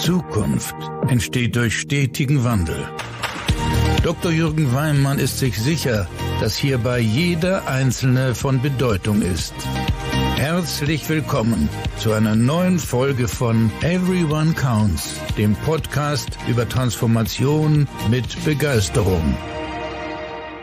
Zukunft entsteht durch stetigen Wandel. Dr. Jürgen Weimann ist sich sicher, dass hierbei jeder Einzelne von Bedeutung ist. Herzlich willkommen zu einer neuen Folge von Everyone Counts, dem Podcast über Transformation mit Begeisterung.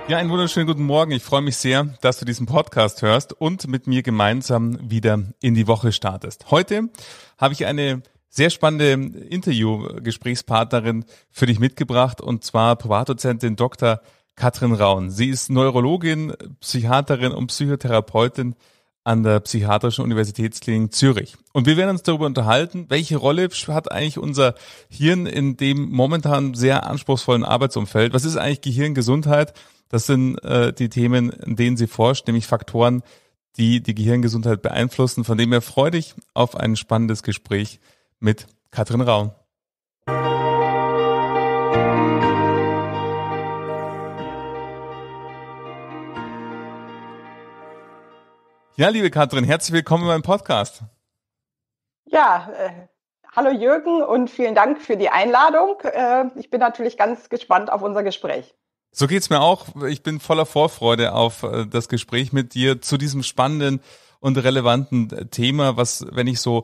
Ja, einen wunderschönen guten Morgen. Ich freue mich sehr, dass du diesen Podcast hörst und mit mir gemeinsam wieder in die Woche startest. Heute habe ich eine sehr spannende Interview-Gesprächspartnerin für dich mitgebracht und zwar Privatdozentin Dr. Katrin Raun. Sie ist Neurologin, Psychiaterin und Psychotherapeutin an der Psychiatrischen Universitätsklinik Zürich. Und wir werden uns darüber unterhalten, welche Rolle hat eigentlich unser Hirn in dem momentan sehr anspruchsvollen Arbeitsumfeld? Was ist eigentlich Gehirngesundheit? Das sind äh, die Themen, in denen sie forscht, nämlich Faktoren, die die Gehirngesundheit beeinflussen. Von dem her freue dich auf ein spannendes Gespräch mit Katrin Raun. Ja, liebe Katrin, herzlich willkommen in meinem Podcast. Ja, äh, hallo Jürgen und vielen Dank für die Einladung. Äh, ich bin natürlich ganz gespannt auf unser Gespräch. So geht es mir auch. Ich bin voller Vorfreude auf äh, das Gespräch mit dir zu diesem spannenden und relevanten Thema, was, wenn ich so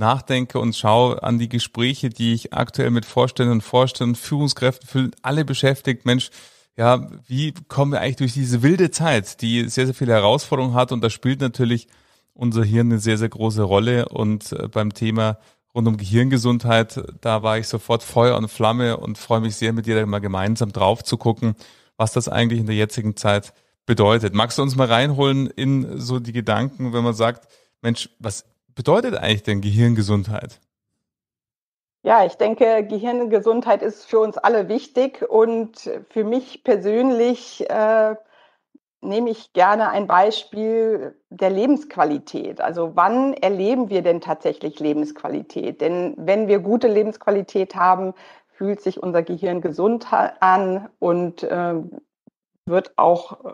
nachdenke und schaue an die Gespräche, die ich aktuell mit Vorständen und Vorständen, Führungskräften fühle, alle beschäftigt, Mensch, ja, wie kommen wir eigentlich durch diese wilde Zeit, die sehr, sehr viele Herausforderungen hat und da spielt natürlich unser Hirn eine sehr, sehr große Rolle und äh, beim Thema rund um Gehirngesundheit, da war ich sofort Feuer und Flamme und freue mich sehr, mit dir da mal gemeinsam drauf zu gucken, was das eigentlich in der jetzigen Zeit bedeutet. Magst du uns mal reinholen in so die Gedanken, wenn man sagt, Mensch, was bedeutet eigentlich denn Gehirngesundheit? Ja, ich denke, Gehirngesundheit ist für uns alle wichtig und für mich persönlich äh, nehme ich gerne ein Beispiel der Lebensqualität. Also wann erleben wir denn tatsächlich Lebensqualität? Denn wenn wir gute Lebensqualität haben, fühlt sich unser Gehirn gesund an und äh, wird auch äh,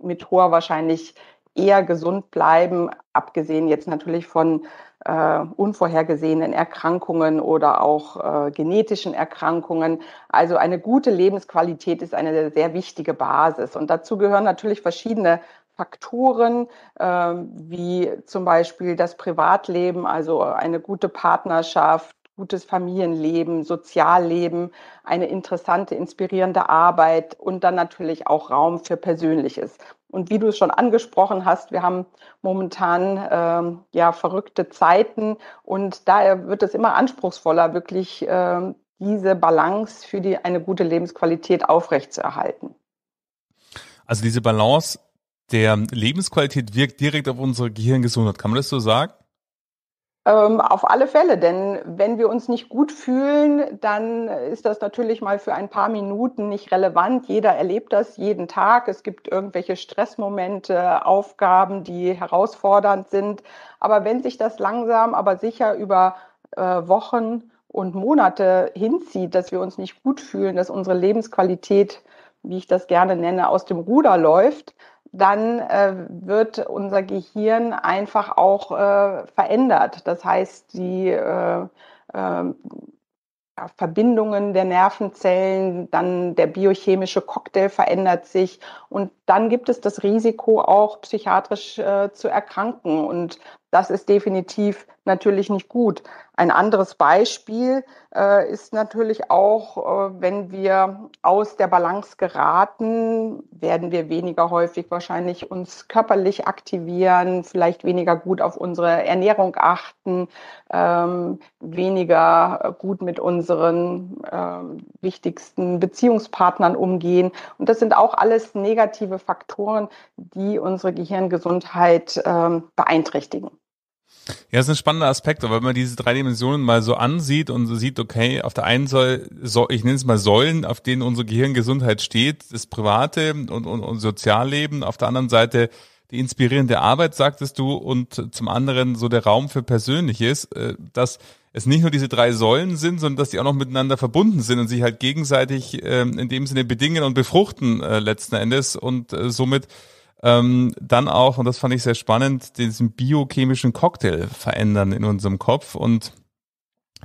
mit hoher Wahrscheinlichkeit eher gesund bleiben, abgesehen jetzt natürlich von äh, unvorhergesehenen Erkrankungen oder auch äh, genetischen Erkrankungen. Also eine gute Lebensqualität ist eine sehr wichtige Basis. Und dazu gehören natürlich verschiedene Faktoren äh, wie zum Beispiel das Privatleben, also eine gute Partnerschaft, gutes Familienleben, Sozialleben, eine interessante, inspirierende Arbeit und dann natürlich auch Raum für Persönliches. Und wie du es schon angesprochen hast, wir haben momentan ähm, ja verrückte Zeiten und daher wird es immer anspruchsvoller, wirklich ähm, diese Balance für die, eine gute Lebensqualität aufrechtzuerhalten. Also diese Balance der Lebensqualität wirkt direkt auf unsere Gehirngesundheit. Kann man das so sagen? Ähm, auf alle Fälle, denn wenn wir uns nicht gut fühlen, dann ist das natürlich mal für ein paar Minuten nicht relevant. Jeder erlebt das jeden Tag. Es gibt irgendwelche Stressmomente, Aufgaben, die herausfordernd sind. Aber wenn sich das langsam, aber sicher über äh, Wochen und Monate hinzieht, dass wir uns nicht gut fühlen, dass unsere Lebensqualität, wie ich das gerne nenne, aus dem Ruder läuft, dann äh, wird unser Gehirn einfach auch äh, verändert. Das heißt, die äh, ähm, Verbindungen der Nervenzellen, dann der biochemische Cocktail verändert sich und dann gibt es das Risiko auch psychiatrisch äh, zu erkranken. Und das ist definitiv natürlich nicht gut. Ein anderes Beispiel äh, ist natürlich auch, äh, wenn wir aus der Balance geraten, werden wir weniger häufig wahrscheinlich uns körperlich aktivieren, vielleicht weniger gut auf unsere Ernährung achten, ähm, weniger äh, gut mit unseren äh, wichtigsten Beziehungspartnern umgehen. Und das sind auch alles negative Faktoren, die unsere Gehirngesundheit ähm, beeinträchtigen. Ja, das ist ein spannender Aspekt, aber wenn man diese drei Dimensionen mal so ansieht und so sieht, okay, auf der einen Säule, so, ich nenne es mal Säulen, auf denen unsere Gehirngesundheit steht, das private und, und, und Sozialleben, auf der anderen Seite die inspirierende Arbeit, sagtest du, und zum anderen so der Raum für Persönliches, äh, dass es nicht nur diese drei Säulen sind, sondern dass die auch noch miteinander verbunden sind und sich halt gegenseitig ähm, in dem Sinne bedingen und befruchten äh, letzten Endes und äh, somit ähm, dann auch, und das fand ich sehr spannend, diesen biochemischen Cocktail verändern in unserem Kopf. Und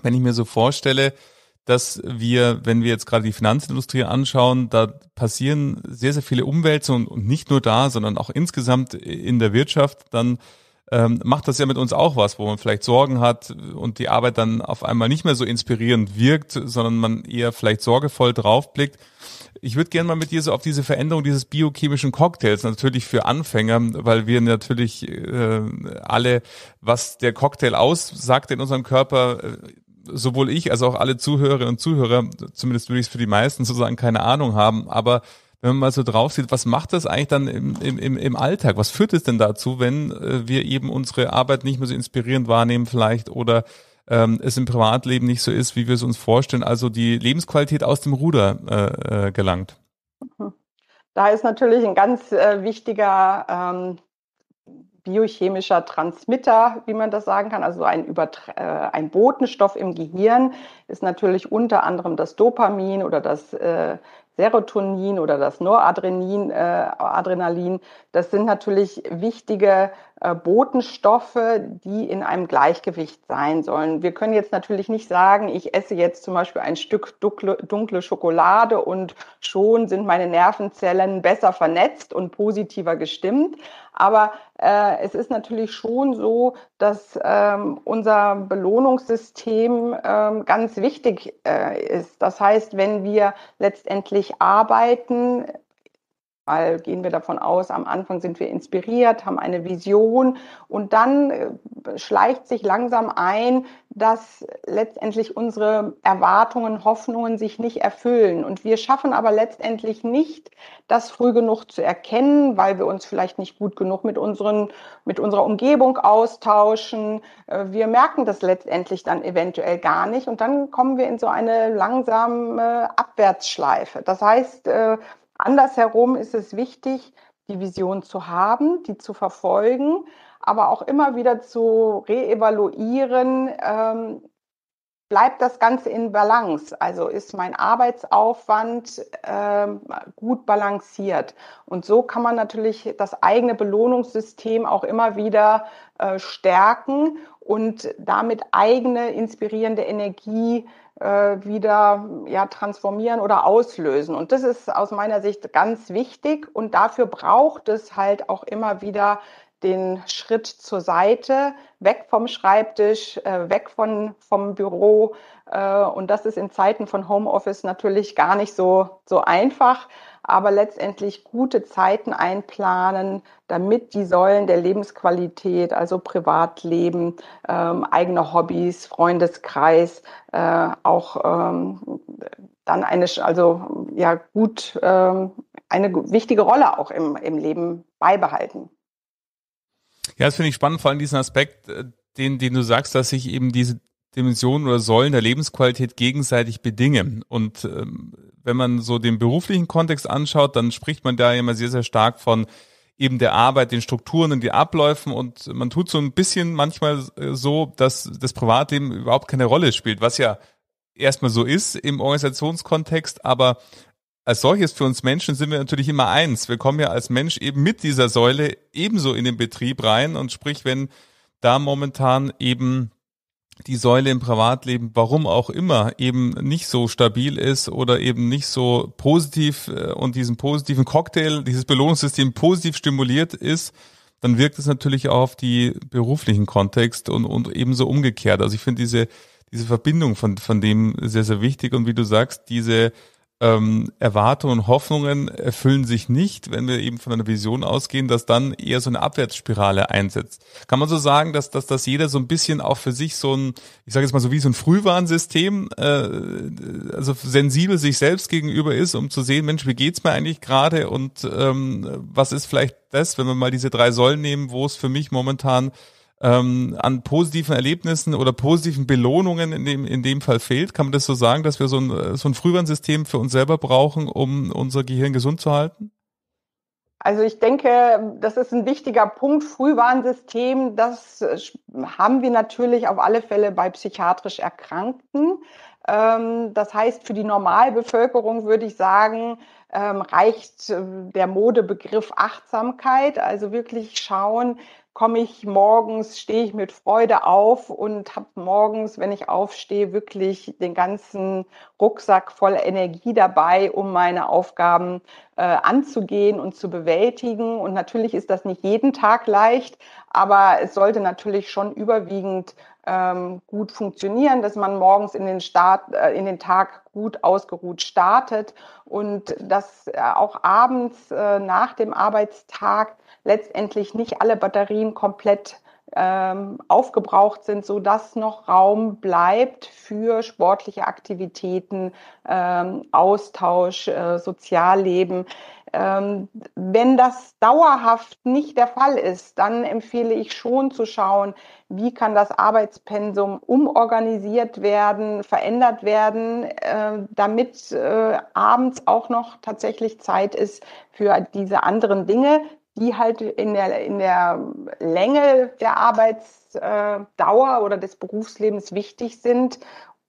wenn ich mir so vorstelle, dass wir, wenn wir jetzt gerade die Finanzindustrie anschauen, da passieren sehr, sehr viele Umwälzungen und nicht nur da, sondern auch insgesamt in der Wirtschaft, dann ähm, macht das ja mit uns auch was, wo man vielleicht Sorgen hat und die Arbeit dann auf einmal nicht mehr so inspirierend wirkt, sondern man eher vielleicht sorgevoll draufblickt. Ich würde gerne mal mit dir so auf diese Veränderung dieses biochemischen Cocktails, natürlich für Anfänger, weil wir natürlich äh, alle, was der Cocktail aussagt in unserem Körper, äh, sowohl ich als auch alle Zuhörerinnen und Zuhörer, zumindest würde ich es für die meisten sozusagen keine Ahnung haben, aber wenn man mal so drauf sieht, was macht das eigentlich dann im, im, im Alltag? Was führt es denn dazu, wenn äh, wir eben unsere Arbeit nicht mehr so inspirierend wahrnehmen vielleicht oder ähm, es im Privatleben nicht so ist, wie wir es uns vorstellen, also die Lebensqualität aus dem Ruder äh, äh gelangt? Mhm. Da ist natürlich ein ganz äh, wichtiger ähm, biochemischer Transmitter, wie man das sagen kann, also ein, Übert äh, ein Botenstoff im Gehirn ist natürlich unter anderem das Dopamin oder das äh, Serotonin oder das Noradrenalin äh, Adrenalin das sind natürlich wichtige äh, Botenstoffe, die in einem Gleichgewicht sein sollen. Wir können jetzt natürlich nicht sagen, ich esse jetzt zum Beispiel ein Stück dunkle, dunkle Schokolade und schon sind meine Nervenzellen besser vernetzt und positiver gestimmt. Aber äh, es ist natürlich schon so, dass ähm, unser Belohnungssystem ähm, ganz wichtig äh, ist. Das heißt, wenn wir letztendlich arbeiten, Fall gehen wir davon aus, am Anfang sind wir inspiriert, haben eine Vision und dann äh, schleicht sich langsam ein, dass letztendlich unsere Erwartungen, Hoffnungen sich nicht erfüllen. Und wir schaffen aber letztendlich nicht, das früh genug zu erkennen, weil wir uns vielleicht nicht gut genug mit, unseren, mit unserer Umgebung austauschen. Äh, wir merken das letztendlich dann eventuell gar nicht und dann kommen wir in so eine langsame Abwärtsschleife. Das heißt, äh, Andersherum ist es wichtig, die Vision zu haben, die zu verfolgen, aber auch immer wieder zu reevaluieren, ähm, bleibt das Ganze in Balance? Also ist mein Arbeitsaufwand ähm, gut balanciert? Und so kann man natürlich das eigene Belohnungssystem auch immer wieder äh, stärken und damit eigene inspirierende Energie äh, wieder ja, transformieren oder auslösen. Und das ist aus meiner Sicht ganz wichtig. Und dafür braucht es halt auch immer wieder den Schritt zur Seite, weg vom Schreibtisch, äh, weg von, vom Büro. Äh, und das ist in Zeiten von Homeoffice natürlich gar nicht so, so einfach, aber letztendlich gute Zeiten einplanen, damit die Säulen der Lebensqualität, also Privatleben, ähm, eigene Hobbys, Freundeskreis, äh, auch ähm, dann eine, also ja gut, ähm, eine wichtige Rolle auch im, im Leben beibehalten. Ja, das finde ich spannend, vor allem diesen Aspekt, äh, den, den du sagst, dass sich eben diese Dimensionen oder Säulen der Lebensqualität gegenseitig bedingen. Und ähm, wenn man so den beruflichen Kontext anschaut, dann spricht man da immer sehr, sehr stark von eben der Arbeit, den Strukturen und den Abläufen und man tut so ein bisschen manchmal äh, so, dass das Privatleben überhaupt keine Rolle spielt, was ja erstmal so ist im Organisationskontext, aber als solches für uns Menschen sind wir natürlich immer eins. Wir kommen ja als Mensch eben mit dieser Säule ebenso in den Betrieb rein und sprich, wenn da momentan eben die Säule im Privatleben, warum auch immer, eben nicht so stabil ist oder eben nicht so positiv äh, und diesen positiven Cocktail, dieses Belohnungssystem positiv stimuliert ist, dann wirkt es natürlich auch auf die beruflichen Kontext und, und ebenso umgekehrt. Also ich finde diese, diese Verbindung von, von dem sehr, sehr wichtig und wie du sagst, diese ähm, Erwartungen und Hoffnungen erfüllen sich nicht, wenn wir eben von einer Vision ausgehen, dass dann eher so eine Abwärtsspirale einsetzt. Kann man so sagen, dass, dass, dass jeder so ein bisschen auch für sich so ein, ich sage jetzt mal so wie so ein Frühwarnsystem, äh, also sensibel sich selbst gegenüber ist, um zu sehen, Mensch, wie geht's mir eigentlich gerade und ähm, was ist vielleicht das, wenn wir mal diese drei Säulen nehmen, wo es für mich momentan ähm, an positiven Erlebnissen oder positiven Belohnungen in dem, in dem Fall fehlt. Kann man das so sagen, dass wir so ein, äh, so ein Frühwarnsystem für uns selber brauchen, um unser Gehirn gesund zu halten? Also ich denke, das ist ein wichtiger Punkt. Frühwarnsystem, das äh, haben wir natürlich auf alle Fälle bei psychiatrisch Erkrankten. Ähm, das heißt, für die Normalbevölkerung würde ich sagen, ähm, reicht äh, der Modebegriff Achtsamkeit. Also wirklich schauen, komme ich morgens, stehe ich mit Freude auf und habe morgens, wenn ich aufstehe, wirklich den ganzen Rucksack voll Energie dabei, um meine Aufgaben äh, anzugehen und zu bewältigen. Und natürlich ist das nicht jeden Tag leicht, aber es sollte natürlich schon überwiegend ähm, gut funktionieren, dass man morgens in den, Start, äh, in den Tag gut ausgeruht startet und dass äh, auch abends äh, nach dem Arbeitstag letztendlich nicht alle Batterien komplett ähm, aufgebraucht sind, sodass noch Raum bleibt für sportliche Aktivitäten, ähm, Austausch, äh, Sozialleben. Ähm, wenn das dauerhaft nicht der Fall ist, dann empfehle ich schon zu schauen, wie kann das Arbeitspensum umorganisiert werden, verändert werden, äh, damit äh, abends auch noch tatsächlich Zeit ist für diese anderen Dinge, die halt in der, in der Länge der Arbeitsdauer äh, oder des Berufslebens wichtig sind,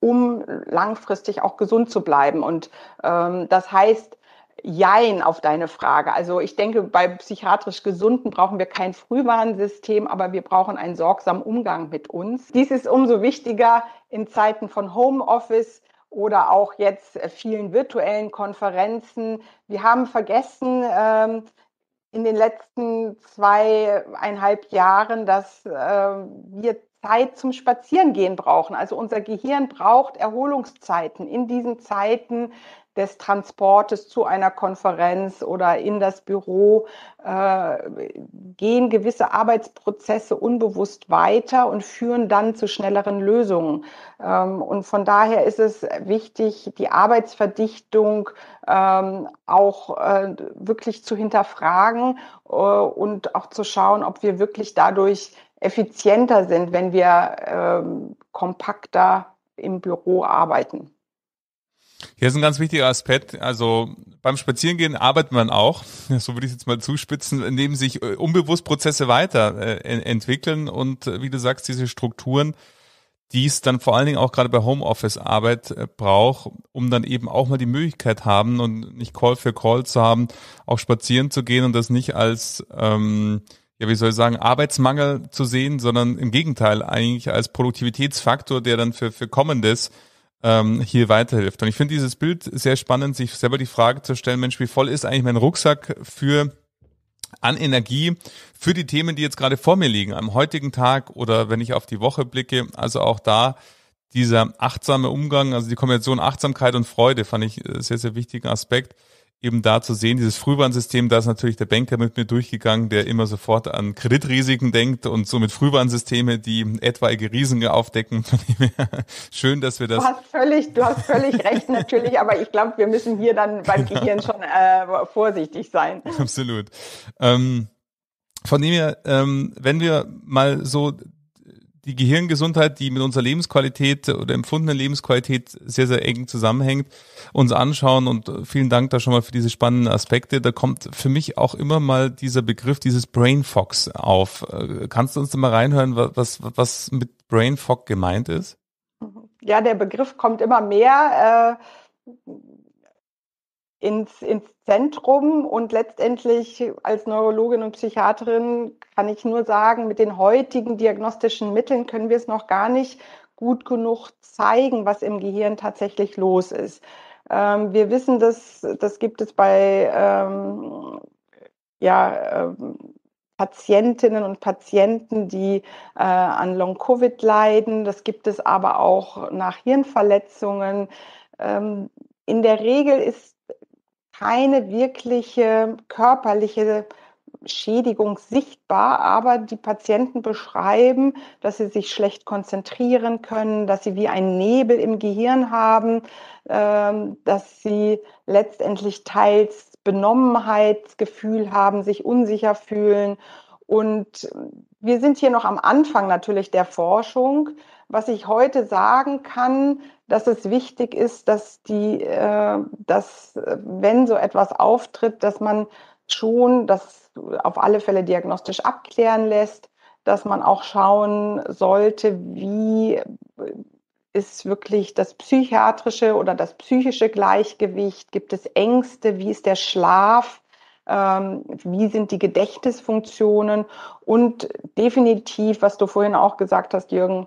um langfristig auch gesund zu bleiben. Und ähm, das heißt, Jein auf deine Frage. Also ich denke, bei psychiatrisch Gesunden brauchen wir kein Frühwarnsystem, aber wir brauchen einen sorgsamen Umgang mit uns. Dies ist umso wichtiger in Zeiten von Homeoffice oder auch jetzt vielen virtuellen Konferenzen. Wir haben vergessen, ähm, in den letzten zweieinhalb Jahren, dass äh, wir Zeit zum Spazierengehen brauchen. Also unser Gehirn braucht Erholungszeiten. In diesen Zeiten des Transportes zu einer Konferenz oder in das Büro äh, gehen gewisse Arbeitsprozesse unbewusst weiter und führen dann zu schnelleren Lösungen. Ähm, und von daher ist es wichtig, die Arbeitsverdichtung ähm, auch äh, wirklich zu hinterfragen äh, und auch zu schauen, ob wir wirklich dadurch effizienter sind, wenn wir ähm, kompakter im Büro arbeiten. Hier ist ein ganz wichtiger Aspekt. Also beim Spazierengehen arbeitet man auch, so würde ich es jetzt mal zuspitzen, indem sich äh, unbewusst Prozesse weiter äh, entwickeln und äh, wie du sagst, diese Strukturen, die es dann vor allen Dingen auch gerade bei Homeoffice-Arbeit braucht, um dann eben auch mal die Möglichkeit haben und nicht Call für Call zu haben, auch spazieren zu gehen und das nicht als ähm, ja, wie soll ich sagen, Arbeitsmangel zu sehen, sondern im Gegenteil eigentlich als Produktivitätsfaktor, der dann für, für Kommendes ähm, hier weiterhilft. Und ich finde dieses Bild sehr spannend, sich selber die Frage zu stellen, Mensch, wie voll ist eigentlich mein Rucksack für an Energie für die Themen, die jetzt gerade vor mir liegen, am heutigen Tag oder wenn ich auf die Woche blicke. Also auch da dieser achtsame Umgang, also die Kombination Achtsamkeit und Freude fand ich äh, sehr, sehr wichtigen Aspekt eben da zu sehen, dieses Frühwarnsystem, da ist natürlich der Banker mit mir durchgegangen, der immer sofort an Kreditrisiken denkt und somit Frühwarnsysteme, die etwaige Risiken aufdecken. Schön, dass wir das. Du hast völlig, du hast völlig recht natürlich, aber ich glaube, wir müssen hier dann beim genau. Gehirn schon äh, vorsichtig sein. Absolut. Ähm, von dem her, ähm, wenn wir mal so die Gehirngesundheit, die mit unserer Lebensqualität oder empfundenen Lebensqualität sehr, sehr eng zusammenhängt, uns anschauen. Und vielen Dank da schon mal für diese spannenden Aspekte. Da kommt für mich auch immer mal dieser Begriff dieses Brain Fox auf. Äh, kannst du uns da mal reinhören, was, was mit Brain Fog gemeint ist? Ja, der Begriff kommt immer mehr. Äh, ins, ins Zentrum und letztendlich als Neurologin und Psychiaterin kann ich nur sagen, mit den heutigen diagnostischen Mitteln können wir es noch gar nicht gut genug zeigen, was im Gehirn tatsächlich los ist. Ähm, wir wissen, dass das gibt es bei ähm, ja, ähm, Patientinnen und Patienten, die äh, an Long-Covid leiden. Das gibt es aber auch nach Hirnverletzungen. Ähm, in der Regel ist keine wirkliche körperliche Schädigung sichtbar, aber die Patienten beschreiben, dass sie sich schlecht konzentrieren können, dass sie wie ein Nebel im Gehirn haben, ähm, dass sie letztendlich teils Benommenheitsgefühl haben, sich unsicher fühlen. Und wir sind hier noch am Anfang natürlich der Forschung, was ich heute sagen kann, dass es wichtig ist, dass die, äh, dass wenn so etwas auftritt, dass man schon das auf alle Fälle diagnostisch abklären lässt, dass man auch schauen sollte, wie ist wirklich das psychiatrische oder das psychische Gleichgewicht? Gibt es Ängste? Wie ist der Schlaf? Ähm, wie sind die Gedächtnisfunktionen? Und definitiv, was du vorhin auch gesagt hast, Jürgen,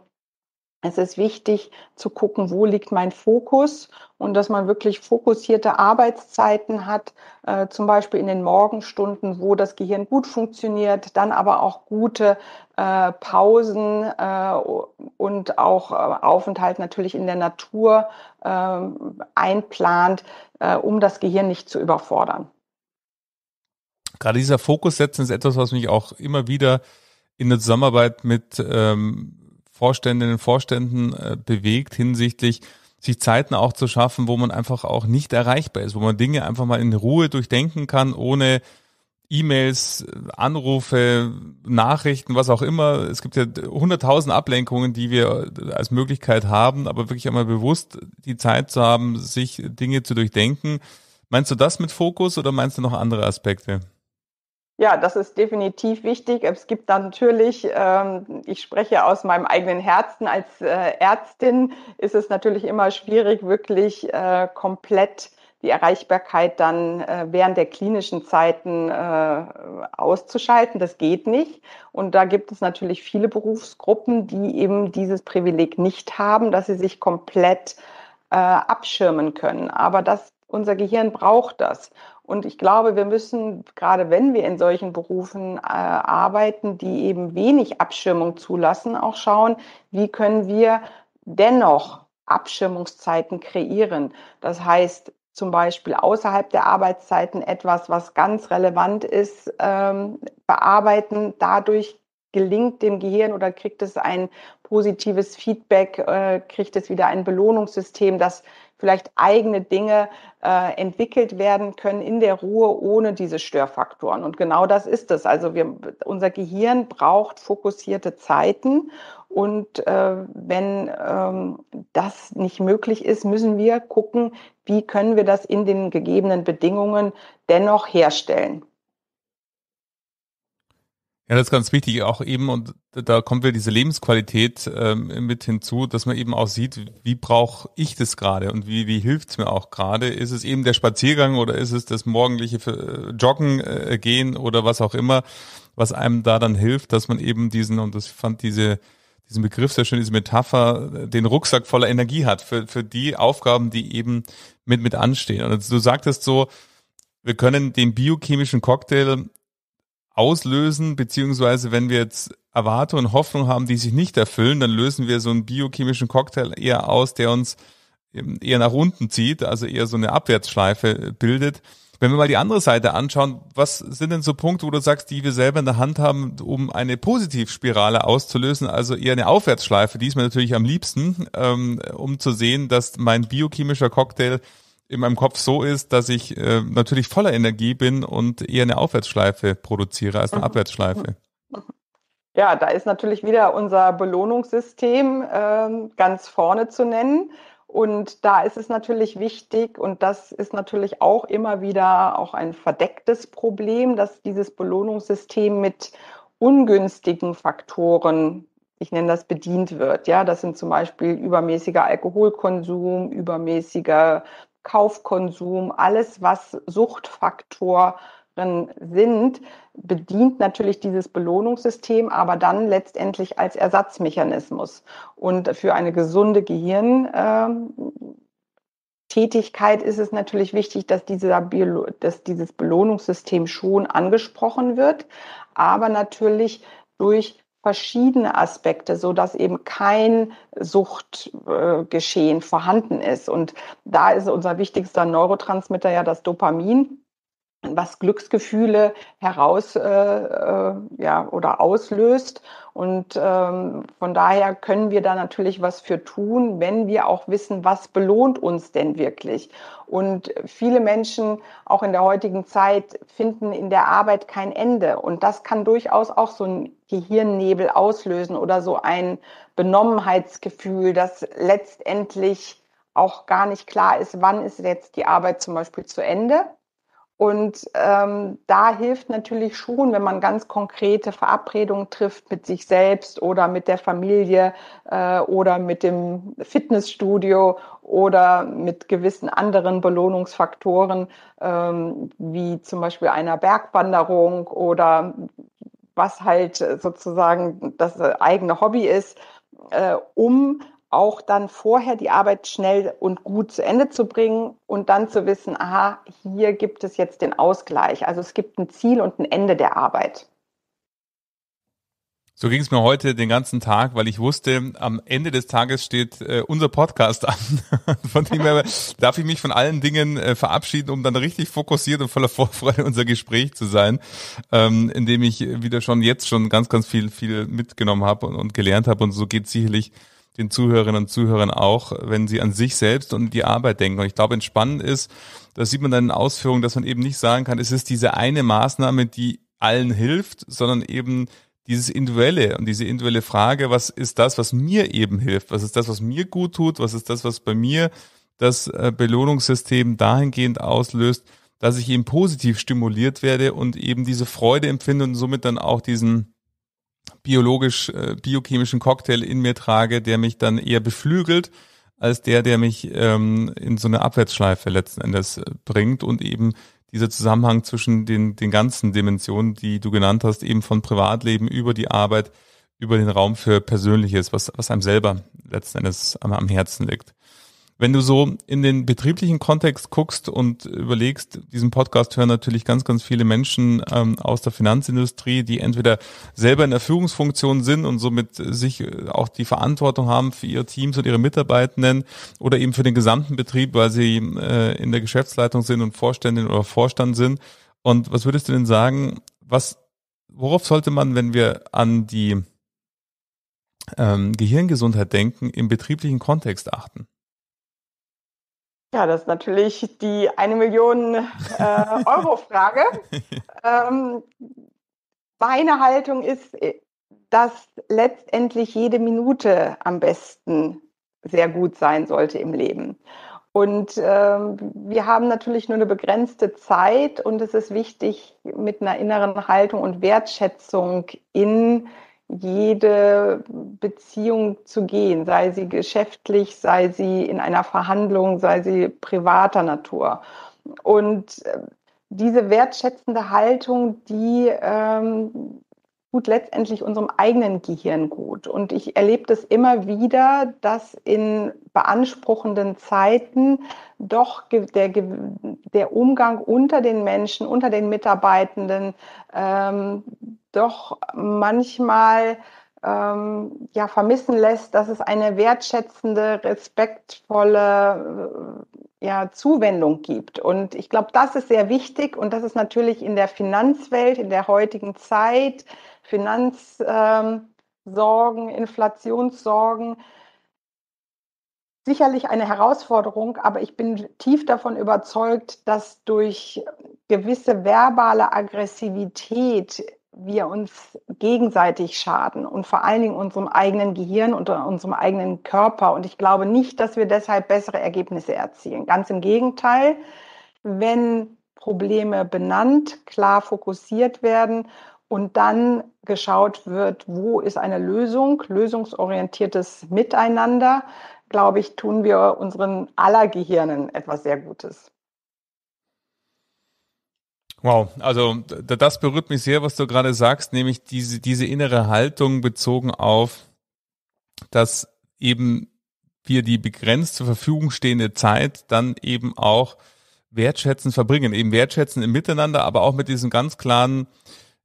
es ist wichtig zu gucken, wo liegt mein Fokus und dass man wirklich fokussierte Arbeitszeiten hat, äh, zum Beispiel in den Morgenstunden, wo das Gehirn gut funktioniert, dann aber auch gute äh, Pausen äh, und auch äh, Aufenthalt natürlich in der Natur äh, einplant, äh, um das Gehirn nicht zu überfordern. Gerade dieser Fokus setzen ist etwas, was mich auch immer wieder in der Zusammenarbeit mit ähm Vorständinnen und Vorständen äh, bewegt hinsichtlich sich Zeiten auch zu schaffen, wo man einfach auch nicht erreichbar ist, wo man Dinge einfach mal in Ruhe durchdenken kann, ohne E-Mails, Anrufe, Nachrichten, was auch immer. Es gibt ja hunderttausend Ablenkungen, die wir äh, als Möglichkeit haben, aber wirklich einmal bewusst die Zeit zu haben, sich Dinge zu durchdenken. Meinst du das mit Fokus oder meinst du noch andere Aspekte? Ja, das ist definitiv wichtig. Es gibt dann natürlich, ähm, ich spreche aus meinem eigenen Herzen als äh, Ärztin, ist es natürlich immer schwierig, wirklich äh, komplett die Erreichbarkeit dann äh, während der klinischen Zeiten äh, auszuschalten. Das geht nicht. Und da gibt es natürlich viele Berufsgruppen, die eben dieses Privileg nicht haben, dass sie sich komplett äh, abschirmen können. Aber das unser Gehirn braucht das. Und ich glaube, wir müssen, gerade wenn wir in solchen Berufen äh, arbeiten, die eben wenig Abschirmung zulassen, auch schauen, wie können wir dennoch Abschirmungszeiten kreieren. Das heißt, zum Beispiel außerhalb der Arbeitszeiten etwas, was ganz relevant ist, ähm, bearbeiten. Dadurch gelingt dem Gehirn oder kriegt es ein positives Feedback, äh, kriegt es wieder ein Belohnungssystem, das vielleicht eigene Dinge äh, entwickelt werden können in der Ruhe ohne diese Störfaktoren. Und genau das ist es. Also wir, unser Gehirn braucht fokussierte Zeiten. Und äh, wenn ähm, das nicht möglich ist, müssen wir gucken, wie können wir das in den gegebenen Bedingungen dennoch herstellen. Ja, das ist ganz wichtig auch eben und da kommt wieder diese Lebensqualität ähm, mit hinzu, dass man eben auch sieht, wie brauche ich das gerade und wie, wie hilft's mir auch gerade? Ist es eben der Spaziergang oder ist es das morgendliche äh, Joggen äh, gehen oder was auch immer, was einem da dann hilft, dass man eben diesen, und das fand diese, diesen Begriff sehr schön, diese Metapher, äh, den Rucksack voller Energie hat für, für die Aufgaben, die eben mit, mit anstehen. Und du sagtest so, wir können den biochemischen Cocktail auslösen, beziehungsweise wenn wir jetzt Erwartungen und Hoffnungen haben, die sich nicht erfüllen, dann lösen wir so einen biochemischen Cocktail eher aus, der uns eher nach unten zieht, also eher so eine Abwärtsschleife äh, bildet. Wenn wir mal die andere Seite anschauen, was sind denn so Punkte, wo du sagst, die wir selber in der Hand haben, um eine Positivspirale auszulösen, also eher eine Aufwärtsschleife, die ist mir natürlich am liebsten, ähm, um zu sehen, dass mein biochemischer Cocktail in meinem Kopf so ist, dass ich äh, natürlich voller Energie bin und eher eine Aufwärtsschleife produziere als eine mhm. Abwärtsschleife. Mhm. Ja, da ist natürlich wieder unser Belohnungssystem äh, ganz vorne zu nennen. Und da ist es natürlich wichtig, und das ist natürlich auch immer wieder auch ein verdecktes Problem, dass dieses Belohnungssystem mit ungünstigen Faktoren ich nenne das bedient wird. Ja, das sind zum Beispiel übermäßiger Alkoholkonsum, übermäßiger Kaufkonsum, alles was Suchtfaktoren sind, bedient natürlich dieses Belohnungssystem, aber dann letztendlich als Ersatzmechanismus. Und für eine gesunde Gehirn ähm, Tätigkeit ist es natürlich wichtig, dass, dieser, dass dieses Belohnungssystem schon angesprochen wird, aber natürlich durch verschiedene Aspekte, so dass eben kein Suchtgeschehen vorhanden ist. Und da ist unser wichtigster Neurotransmitter ja das Dopamin was Glücksgefühle heraus äh, äh, ja, oder auslöst. Und ähm, von daher können wir da natürlich was für tun, wenn wir auch wissen, was belohnt uns denn wirklich. Und viele Menschen, auch in der heutigen Zeit, finden in der Arbeit kein Ende. Und das kann durchaus auch so ein Gehirnnebel auslösen oder so ein Benommenheitsgefühl, das letztendlich auch gar nicht klar ist, wann ist jetzt die Arbeit zum Beispiel zu Ende und ähm, da hilft natürlich schon, wenn man ganz konkrete Verabredungen trifft mit sich selbst oder mit der Familie äh, oder mit dem Fitnessstudio oder mit gewissen anderen Belohnungsfaktoren, ähm, wie zum Beispiel einer Bergwanderung oder was halt sozusagen das eigene Hobby ist, äh, um auch dann vorher die Arbeit schnell und gut zu Ende zu bringen und dann zu wissen, aha, hier gibt es jetzt den Ausgleich. Also es gibt ein Ziel und ein Ende der Arbeit. So ging es mir heute den ganzen Tag, weil ich wusste, am Ende des Tages steht äh, unser Podcast an. Von dem her darf ich mich von allen Dingen äh, verabschieden, um dann richtig fokussiert und voller Vorfreude unser Gespräch zu sein, ähm, indem ich wieder schon jetzt schon ganz, ganz viel, viel mitgenommen habe und, und gelernt habe. Und so geht sicherlich den Zuhörerinnen und Zuhörern auch, wenn sie an sich selbst und die Arbeit denken. Und ich glaube, entspannend ist, das sieht man dann in Ausführungen, dass man eben nicht sagen kann, es ist diese eine Maßnahme, die allen hilft, sondern eben dieses individuelle und diese individuelle Frage, was ist das, was mir eben hilft? Was ist das, was mir gut tut? Was ist das, was bei mir das äh, Belohnungssystem dahingehend auslöst, dass ich eben positiv stimuliert werde und eben diese Freude empfinde und somit dann auch diesen biologisch, äh, biochemischen Cocktail in mir trage, der mich dann eher beflügelt, als der, der mich ähm, in so eine Abwärtsschleife letzten Endes äh, bringt und eben dieser Zusammenhang zwischen den, den ganzen Dimensionen, die du genannt hast, eben von Privatleben über die Arbeit, über den Raum für Persönliches, was, was einem selber letzten Endes am, am Herzen liegt wenn du so in den betrieblichen Kontext guckst und überlegst, diesen Podcast hören natürlich ganz, ganz viele Menschen ähm, aus der Finanzindustrie, die entweder selber in der Führungsfunktion sind und somit sich äh, auch die Verantwortung haben für ihre Teams und ihre Mitarbeitenden oder eben für den gesamten Betrieb, weil sie äh, in der Geschäftsleitung sind und Vorständin oder Vorstand sind. Und was würdest du denn sagen, was, worauf sollte man, wenn wir an die ähm, Gehirngesundheit denken, im betrieblichen Kontext achten? Ja, das ist natürlich die eine Million äh, Euro Frage. ähm, meine Haltung ist, äh, dass letztendlich jede Minute am besten sehr gut sein sollte im Leben. Und ähm, wir haben natürlich nur eine begrenzte Zeit und es ist wichtig, mit einer inneren Haltung und Wertschätzung in jede Beziehung zu gehen, sei sie geschäftlich, sei sie in einer Verhandlung, sei sie privater Natur. Und äh, diese wertschätzende Haltung, die ähm, tut letztendlich unserem eigenen Gehirn gut. Und ich erlebe das immer wieder, dass in beanspruchenden Zeiten doch der, der Umgang unter den Menschen, unter den Mitarbeitenden ähm, doch manchmal ähm, ja, vermissen lässt, dass es eine wertschätzende, respektvolle äh, ja, Zuwendung gibt. Und ich glaube, das ist sehr wichtig und das ist natürlich in der Finanzwelt, in der heutigen Zeit, Finanzsorgen, ähm, Inflationssorgen, sicherlich eine Herausforderung, aber ich bin tief davon überzeugt, dass durch gewisse verbale Aggressivität wir uns gegenseitig schaden und vor allen Dingen unserem eigenen Gehirn und unserem eigenen Körper. Und ich glaube nicht, dass wir deshalb bessere Ergebnisse erzielen. Ganz im Gegenteil, wenn Probleme benannt, klar fokussiert werden und dann geschaut wird, wo ist eine Lösung, lösungsorientiertes Miteinander, glaube ich, tun wir unseren aller Gehirnen etwas sehr Gutes. Wow, also das berührt mich sehr, was du gerade sagst, nämlich diese, diese innere Haltung bezogen auf, dass eben wir die begrenzt zur Verfügung stehende Zeit dann eben auch wertschätzen verbringen, eben wertschätzen im Miteinander, aber auch mit diesem ganz klaren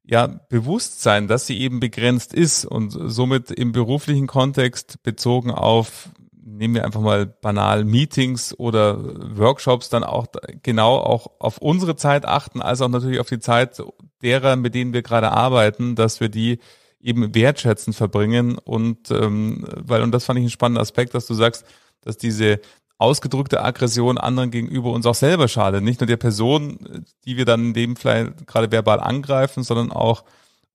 ja, Bewusstsein, dass sie eben begrenzt ist und somit im beruflichen Kontext bezogen auf nehmen wir einfach mal banal Meetings oder Workshops dann auch genau auch auf unsere Zeit achten, als auch natürlich auf die Zeit derer, mit denen wir gerade arbeiten, dass wir die eben wertschätzen verbringen und ähm, weil und das fand ich einen spannenden Aspekt, dass du sagst, dass diese ausgedrückte Aggression anderen gegenüber uns auch selber schadet, nicht nur der Person, die wir dann in dem vielleicht gerade verbal angreifen, sondern auch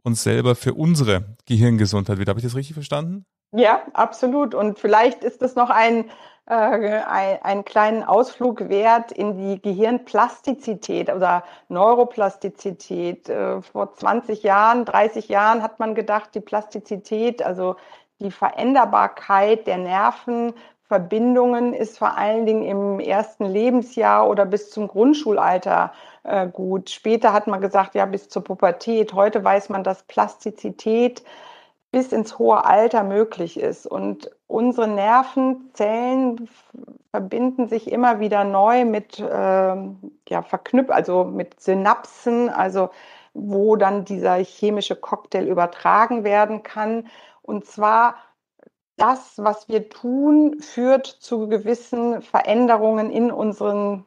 uns selber für unsere Gehirngesundheit wieder. Habe ich das richtig verstanden? Ja, absolut. Und vielleicht ist das noch ein, äh, ein, einen kleinen Ausflug wert in die Gehirnplastizität oder Neuroplastizität. Äh, vor 20 Jahren, 30 Jahren hat man gedacht, die Plastizität, also die Veränderbarkeit der Nerven, Verbindungen ist vor allen Dingen im ersten Lebensjahr oder bis zum Grundschulalter äh, gut. Später hat man gesagt, ja, bis zur Pubertät. Heute weiß man, dass Plastizität bis ins hohe Alter möglich ist. Und unsere Nervenzellen verbinden sich immer wieder neu mit äh, ja, verknüpft, also mit Synapsen, also wo dann dieser chemische Cocktail übertragen werden kann. Und zwar das, was wir tun, führt zu gewissen Veränderungen in unseren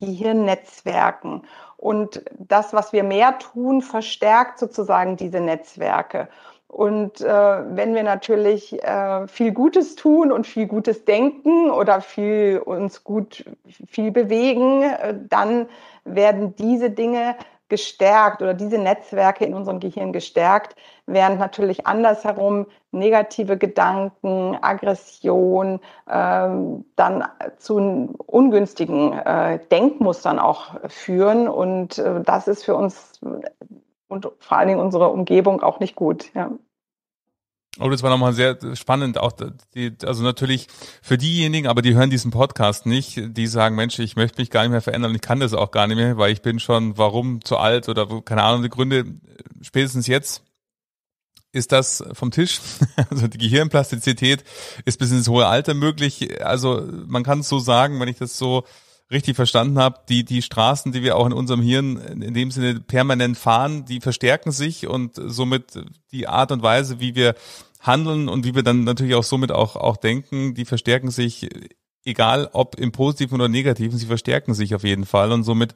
Gehirnnetzwerken. Und das, was wir mehr tun, verstärkt sozusagen diese Netzwerke. Und äh, wenn wir natürlich äh, viel Gutes tun und viel Gutes denken oder viel uns gut viel bewegen, äh, dann werden diese Dinge gestärkt oder diese Netzwerke in unserem Gehirn gestärkt, während natürlich andersherum negative Gedanken, Aggression ähm, dann zu ungünstigen äh, Denkmustern auch führen. Und äh, das ist für uns und vor allen Dingen unserer Umgebung auch nicht gut. Ja. Oh, das war nochmal sehr spannend. Auch die, also natürlich für diejenigen, aber die hören diesen Podcast nicht, die sagen, Mensch, ich möchte mich gar nicht mehr verändern, ich kann das auch gar nicht mehr, weil ich bin schon, warum zu alt oder keine Ahnung, die Gründe. Spätestens jetzt ist das vom Tisch. Also die Gehirnplastizität ist bis ins hohe Alter möglich. Also man kann es so sagen, wenn ich das so richtig verstanden habe, die, die Straßen, die wir auch in unserem Hirn in dem Sinne permanent fahren, die verstärken sich und somit die Art und Weise, wie wir handeln und wie wir dann natürlich auch somit auch, auch denken, die verstärken sich, egal ob im positiven oder negativen, sie verstärken sich auf jeden Fall und somit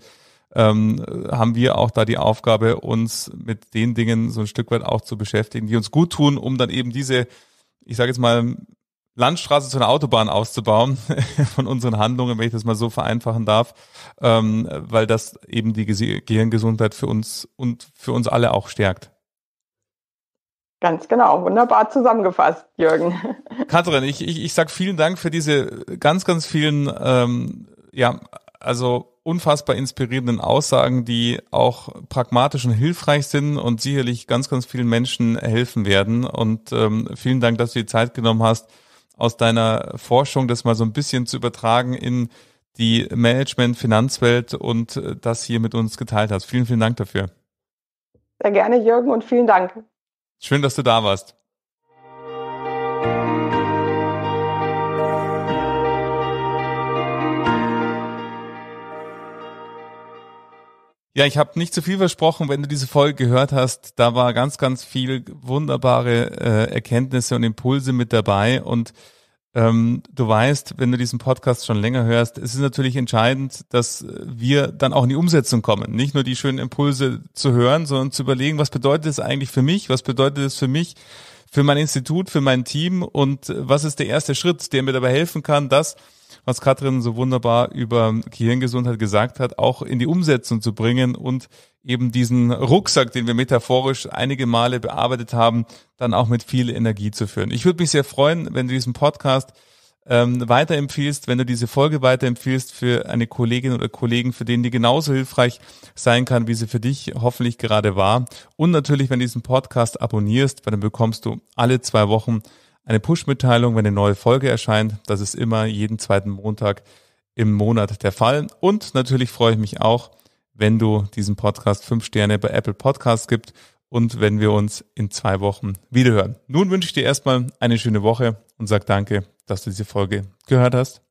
ähm, haben wir auch da die Aufgabe, uns mit den Dingen so ein Stück weit auch zu beschäftigen, die uns gut tun, um dann eben diese, ich sage jetzt mal, Landstraße zu einer Autobahn auszubauen von unseren Handlungen, wenn ich das mal so vereinfachen darf, ähm, weil das eben die Gehirngesundheit für uns und für uns alle auch stärkt. Ganz genau, wunderbar zusammengefasst, Jürgen. Katrin, ich, ich, ich sage vielen Dank für diese ganz, ganz vielen, ähm, ja, also unfassbar inspirierenden Aussagen, die auch pragmatisch und hilfreich sind und sicherlich ganz, ganz vielen Menschen helfen werden. Und ähm, vielen Dank, dass du die Zeit genommen hast, aus deiner Forschung, das mal so ein bisschen zu übertragen in die Management-Finanzwelt und äh, das hier mit uns geteilt hast. Vielen, vielen Dank dafür. Sehr gerne, Jürgen, und vielen Dank. Schön, dass du da warst. Ja, ich habe nicht zu viel versprochen. Wenn du diese Folge gehört hast, da war ganz, ganz viel wunderbare äh, Erkenntnisse und Impulse mit dabei. Und ähm, du weißt, wenn du diesen Podcast schon länger hörst, es ist natürlich entscheidend, dass wir dann auch in die Umsetzung kommen. Nicht nur die schönen Impulse zu hören, sondern zu überlegen, was bedeutet es eigentlich für mich? Was bedeutet es für mich? Für mein Institut, für mein Team und äh, was ist der erste Schritt, der mir dabei helfen kann, dass was Katrin so wunderbar über Gehirngesundheit gesagt hat, auch in die Umsetzung zu bringen und eben diesen Rucksack, den wir metaphorisch einige Male bearbeitet haben, dann auch mit viel Energie zu führen. Ich würde mich sehr freuen, wenn du diesen Podcast ähm, weiterempfiehlst, wenn du diese Folge weiterempfiehlst für eine Kollegin oder Kollegen, für den die genauso hilfreich sein kann, wie sie für dich hoffentlich gerade war. Und natürlich, wenn du diesen Podcast abonnierst, weil dann bekommst du alle zwei Wochen eine Push-Mitteilung, wenn eine neue Folge erscheint. Das ist immer jeden zweiten Montag im Monat der Fall. Und natürlich freue ich mich auch, wenn du diesen Podcast 5 Sterne bei Apple Podcasts gibst und wenn wir uns in zwei Wochen wiederhören. Nun wünsche ich dir erstmal eine schöne Woche und sag danke, dass du diese Folge gehört hast.